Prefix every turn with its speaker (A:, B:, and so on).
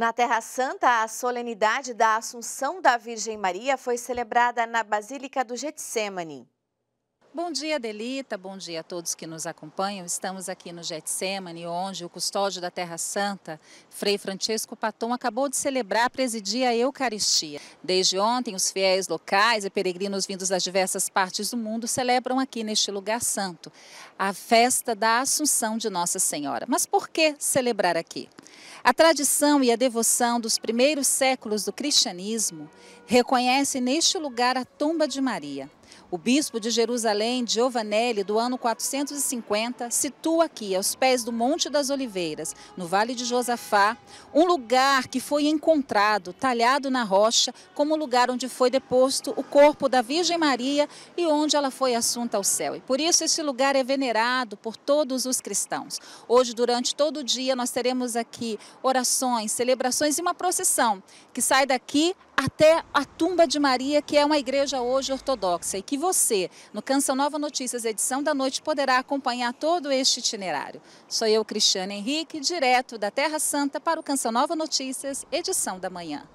A: Na Terra Santa, a solenidade da Assunção da Virgem Maria foi celebrada na Basílica do Getsemane. Bom dia, Delita. Bom dia a todos que nos acompanham. Estamos aqui no Getsemane, onde o custódio da Terra Santa, Frei Francesco Paton, acabou de celebrar presidir a Eucaristia. Desde ontem, os fiéis locais e peregrinos vindos das diversas partes do mundo celebram aqui neste lugar santo a festa da Assunção de Nossa Senhora. Mas por que celebrar aqui? A tradição e a devoção dos primeiros séculos do cristianismo reconhecem neste lugar a tomba de Maria o bispo de Jerusalém, Giovanelli, do ano 450, situa aqui, aos pés do Monte das Oliveiras, no Vale de Josafá, um lugar que foi encontrado, talhado na rocha, como lugar onde foi deposto o corpo da Virgem Maria e onde ela foi assunta ao céu. E por isso esse lugar é venerado por todos os cristãos. Hoje, durante todo o dia, nós teremos aqui orações, celebrações e uma procissão que sai daqui até a tumba de Maria, que é uma igreja hoje ortodoxa, e que você, no Canção Nova Notícias, edição da noite, poderá acompanhar todo este itinerário. Sou eu, Cristiane Henrique, direto da Terra Santa para o Canção Nova Notícias, edição da manhã.